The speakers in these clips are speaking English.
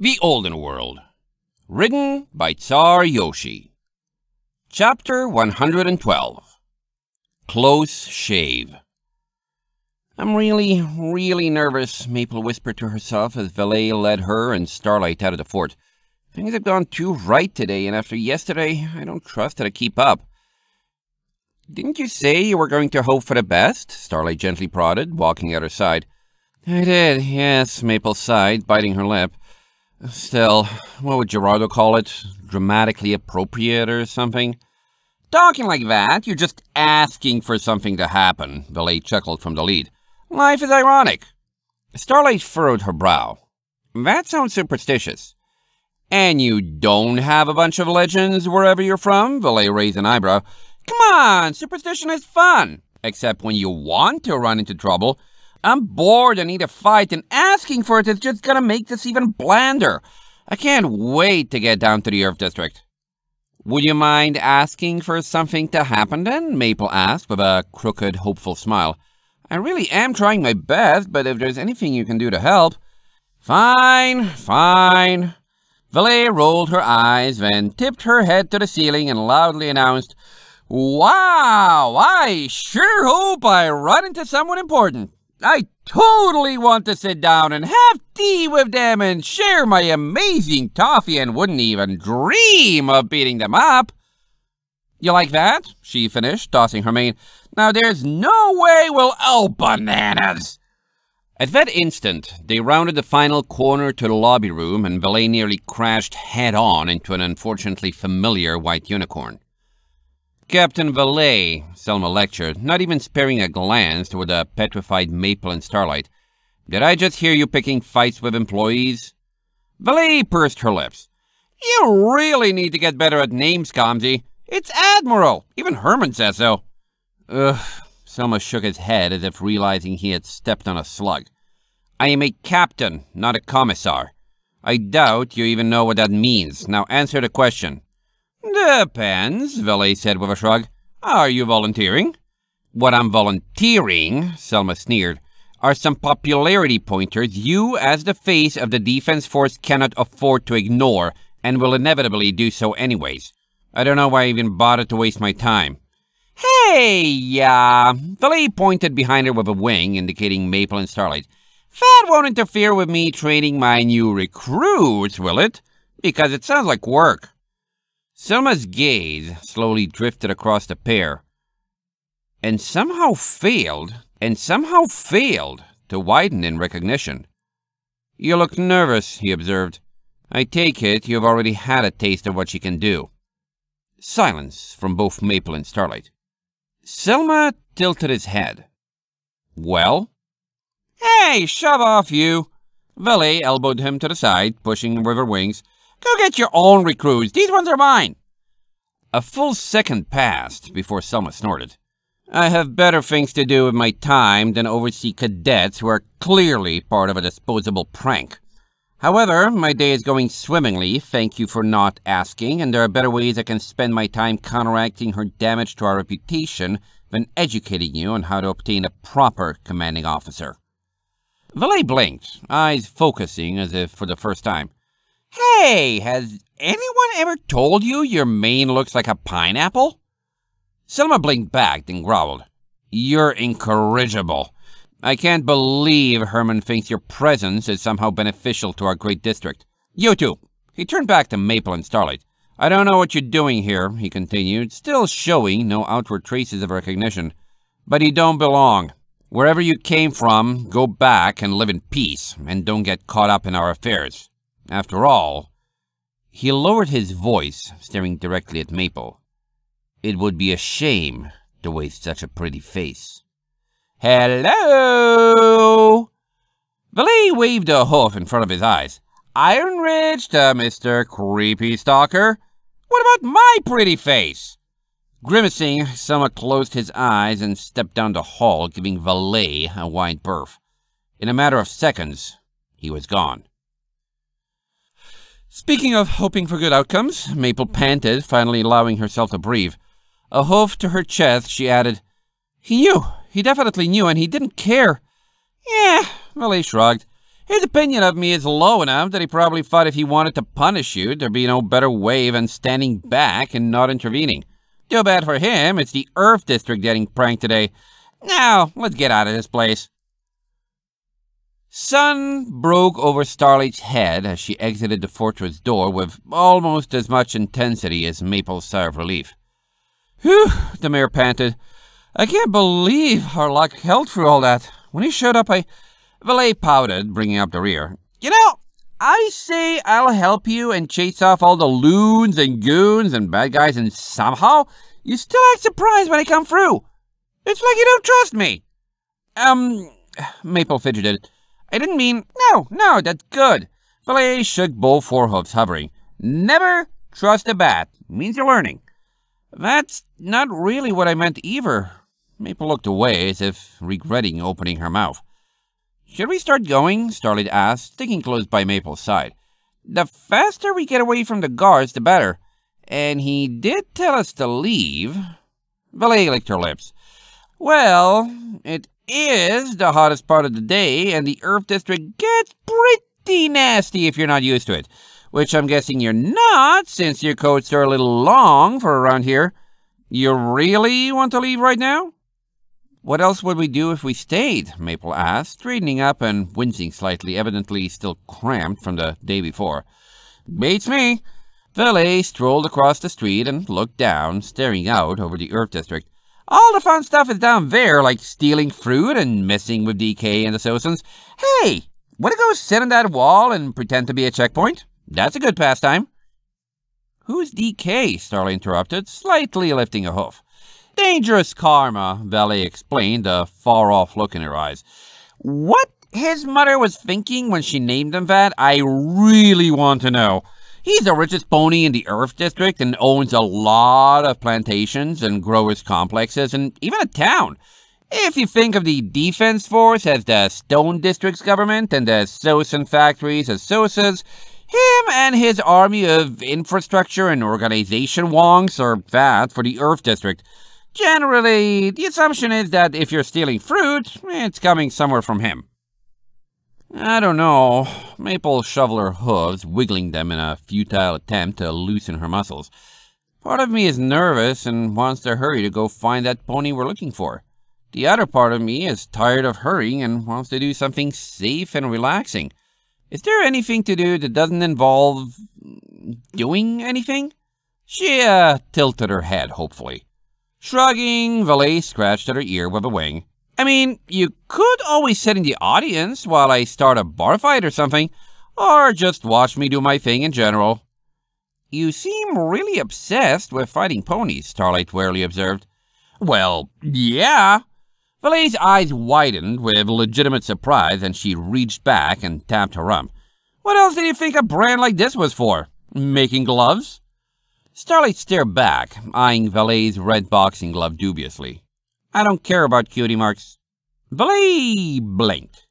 The Olden World Written by Tsar Yoshi Chapter 112 Close Shave I'm really, really nervous, Maple whispered to herself as Valet led her and Starlight out of the fort. Things have gone too right today, and after yesterday, I don't trust that I keep up. Didn't you say you were going to hope for the best? Starlight gently prodded, walking at her side. I did, yes, Maple sighed, biting her lip. Still, what would Gerardo call it? Dramatically appropriate or something? Talking like that, you're just asking for something to happen, Valet chuckled from the lead. Life is ironic. Starlight furrowed her brow. That sounds superstitious. And you don't have a bunch of legends wherever you're from? Valet raised an eyebrow. Come on, superstition is fun, except when you want to run into trouble I'm bored and need a fight, and asking for it is just gonna make this even blander. I can't wait to get down to the Earth District. Would you mind asking for something to happen then? Maple asked with a crooked, hopeful smile. I really am trying my best, but if there's anything you can do to help... Fine, fine. Valet rolled her eyes, then tipped her head to the ceiling and loudly announced, Wow, I sure hope I run into someone important. I totally want to sit down and have tea with them and share my amazing toffee and wouldn't even dream of beating them up. You like that? She finished, tossing her mane. Now there's no way we'll owe bananas. At that instant, they rounded the final corner to the lobby room and Valet nearly crashed head-on into an unfortunately familiar white unicorn. Captain Valet, Selma lectured, not even sparing a glance toward the petrified Maple and Starlight. Did I just hear you picking fights with employees? Valet pursed her lips. You really need to get better at names, Comzy. It's Admiral. Even Herman says so. Ugh. Selma shook his head as if realizing he had stepped on a slug. I am a captain, not a commissar. I doubt you even know what that means. Now answer the question. Depends, Valet said with a shrug. Are you volunteering? What I'm volunteering, Selma sneered, are some popularity pointers you, as the face of the defense force, cannot afford to ignore and will inevitably do so anyways. I don't know why I even bothered to waste my time. Hey, yeah. Uh, Valet pointed behind her with a wing, indicating Maple and Starlight. That won't interfere with me training my new recruits, will it? Because it sounds like work. Selma's gaze slowly drifted across the pair, and somehow failed, and somehow failed to widen in recognition. You look nervous, he observed. I take it you've already had a taste of what she can do. Silence from both Maple and Starlight. Selma tilted his head. Well? Hey, shove off, you! Veli elbowed him to the side, pushing River Wings, Go get your own recruits. These ones are mine. A full second passed before Selma snorted. I have better things to do with my time than oversee cadets who are clearly part of a disposable prank. However, my day is going swimmingly, thank you for not asking, and there are better ways I can spend my time counteracting her damage to our reputation than educating you on how to obtain a proper commanding officer. Valet blinked, eyes focusing as if for the first time. Hey, has anyone ever told you your mane looks like a pineapple? Selma blinked back, then growled. You're incorrigible. I can't believe Herman thinks your presence is somehow beneficial to our great district. You two. He turned back to Maple and Starlight. I don't know what you're doing here, he continued, still showing no outward traces of recognition. But you don't belong. Wherever you came from, go back and live in peace, and don't get caught up in our affairs. After all, he lowered his voice, staring directly at Maple. It would be a shame to waste such a pretty face. Hello! Valet waved a hoof in front of his eyes. Iron Ridge to uh, Mr. Creepy Stalker. What about my pretty face? Grimacing, Selma closed his eyes and stepped down the hall, giving Valet a wide berth. In a matter of seconds, he was gone. Speaking of hoping for good outcomes, Maple panted, finally allowing herself to breathe. A hoof to her chest, she added, He knew. He definitely knew, and he didn't care. Yeah, Millie shrugged. His opinion of me is low enough that he probably thought if he wanted to punish you, there'd be no better way than standing back and not intervening. Too bad for him, it's the Earth District getting pranked today. Now, let's get out of this place. Sun broke over Starlight's head as she exited the fortress door with almost as much intensity as Maple's sigh of relief. Whew, the mayor panted. I can't believe our luck held through all that. When he showed up, I... Valet pouted, bringing up the rear. You know, I say I'll help you and chase off all the loons and goons and bad guys and somehow you still act surprised when I come through. It's like you don't trust me. Um, Maple fidgeted. I didn't mean, no, no, that's good. Valet shook both forehoofs, hovering. Never trust a bat. Means you're learning. That's not really what I meant either. Maple looked away as if regretting opening her mouth. Should we start going? Starlight asked, sticking close by Maple's side. The faster we get away from the guards, the better. And he did tell us to leave. Valet licked her lips. Well, it is the hottest part of the day, and the Earth District gets pretty nasty if you're not used to it. Which I'm guessing you're not, since your coats are a little long for around here. You really want to leave right now? What else would we do if we stayed? Maple asked, straightening up and wincing slightly, evidently still cramped from the day before. Beats me. Valet strolled across the street and looked down, staring out over the Earth District. All the fun stuff is down there, like stealing fruit and messing with DK and the Sosans. Hey, wanna go sit on that wall and pretend to be a checkpoint? That's a good pastime. Who's DK? Starla interrupted, slightly lifting a hoof. Dangerous karma, Valley explained, a far-off look in her eyes. What his mother was thinking when she named him that, I really want to know. He's the richest pony in the Earth District and owns a lot of plantations and growers' complexes and even a town. If you think of the Defense Force as the Stone District's government and the Sosan factories as Sosas, him and his army of infrastructure and organization wongs are that for the Earth District. Generally, the assumption is that if you're stealing fruit, it's coming somewhere from him. I don't know. Maple shoveled her hooves, wiggling them in a futile attempt to loosen her muscles. Part of me is nervous and wants to hurry to go find that pony we're looking for. The other part of me is tired of hurrying and wants to do something safe and relaxing. Is there anything to do that doesn't involve... doing anything? She, uh, tilted her head, hopefully. Shrugging, Valet scratched at her ear with a wing. I mean, you could always sit in the audience while I start a bar fight or something, or just watch me do my thing in general. You seem really obsessed with fighting ponies, Starlight warily observed. Well, yeah. Valet's eyes widened with legitimate surprise and she reached back and tapped her rump. What else did you think a brand like this was for? Making gloves? Starlight stared back, eyeing Valet's red boxing glove dubiously. I don't care about cutie marks. Blee blinked.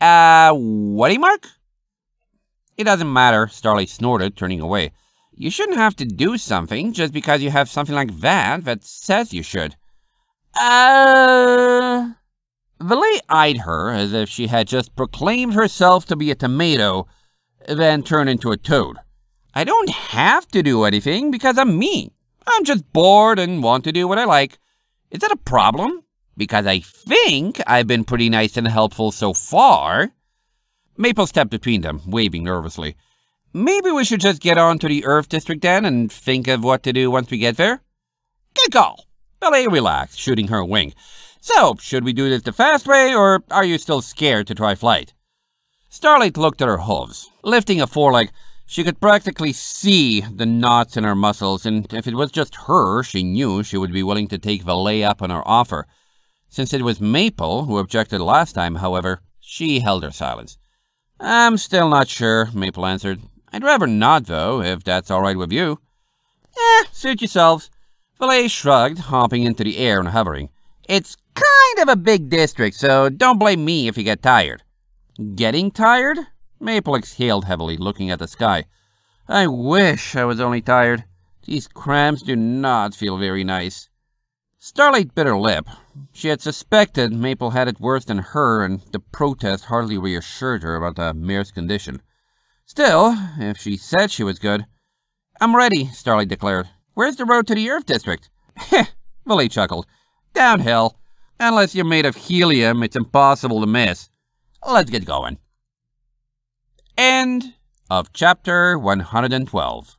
Uh, whatty mark? It doesn't matter, Starly snorted, turning away. You shouldn't have to do something just because you have something like that that says you should. Uh... Valet eyed her as if she had just proclaimed herself to be a tomato, then turned into a toad. I don't have to do anything because I'm me. I'm just bored and want to do what I like. Is that a problem? Because I think I've been pretty nice and helpful so far. Maple stepped between them, waving nervously. Maybe we should just get on to the Earth District then and think of what to do once we get there? Good call. Belay relaxed, shooting her wing. So, should we do this the fast way, or are you still scared to try flight? Starlight looked at her hooves, lifting a foreleg. She could practically see the knots in her muscles, and if it was just her, she knew she would be willing to take the up on her offer. Since it was Maple who objected last time, however, she held her silence. I'm still not sure, Maple answered. I'd rather not, though, if that's all right with you. Eh, suit yourselves. Valet shrugged, hopping into the air and hovering. It's kind of a big district, so don't blame me if you get tired. Getting tired? Maple exhaled heavily, looking at the sky. I wish I was only tired. These cramps do not feel very nice. Starlight bit her lip. She had suspected Maple had it worse than her, and the protest hardly reassured her about the mare's condition. Still, if she said she was good... I'm ready, Starlight declared. Where's the road to the Earth District? Heh, Willie chuckled. Downhill. Unless you're made of helium, it's impossible to miss. Let's get going. End of chapter 112.